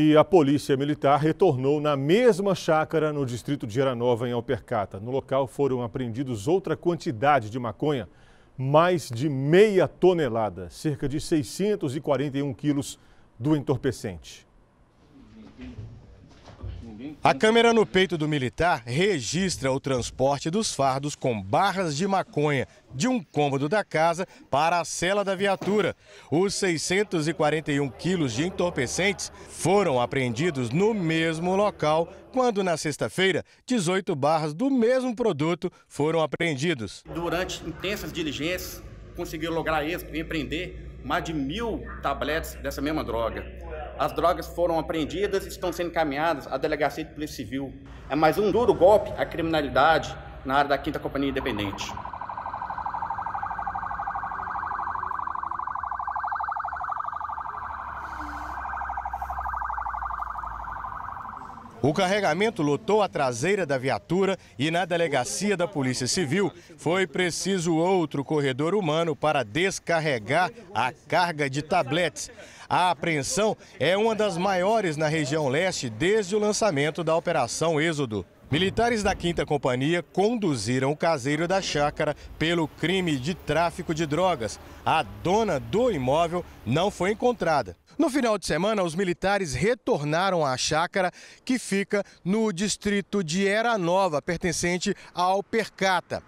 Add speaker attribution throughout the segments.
Speaker 1: e a polícia militar retornou na mesma chácara no distrito de Nova em Alpercata. No local foram apreendidos outra quantidade de maconha, mais de meia tonelada, cerca de 641 quilos do entorpecente.
Speaker 2: A câmera no peito do militar registra o transporte dos fardos com barras de maconha de um cômodo da casa para a cela da viatura. Os 641 quilos de entorpecentes foram apreendidos no mesmo local quando, na sexta-feira, 18 barras do mesmo produto foram apreendidos.
Speaker 3: Durante intensas diligências, conseguiram lograr êxito e empreender mais de mil tabletes dessa mesma droga. As drogas foram apreendidas e estão sendo encaminhadas à Delegacia de Polícia Civil. É mais um duro golpe à criminalidade na área da Quinta Companhia Independente.
Speaker 2: O carregamento lotou a traseira da viatura e na delegacia da Polícia Civil foi preciso outro corredor humano para descarregar a carga de tabletes. A apreensão é uma das maiores na região leste desde o lançamento da Operação Êxodo. Militares da Quinta Companhia conduziram o caseiro da chácara pelo crime de tráfico de drogas. A dona do imóvel não foi encontrada. No final de semana, os militares retornaram à chácara que fica no distrito de Era Nova, pertencente ao Percata.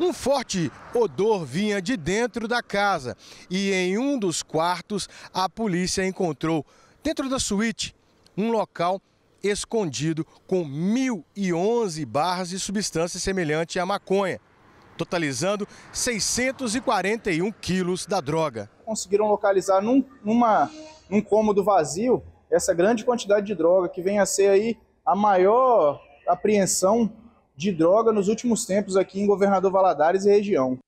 Speaker 2: Um forte odor vinha de dentro da casa e em um dos quartos a polícia encontrou, dentro da suíte, um local escondido com 1.011 barras de substância semelhante à maconha, totalizando 641 quilos
Speaker 4: da droga. Conseguiram localizar num, numa, num cômodo vazio essa grande quantidade de droga, que vem a ser aí a maior apreensão de droga nos últimos tempos aqui em Governador Valadares e região.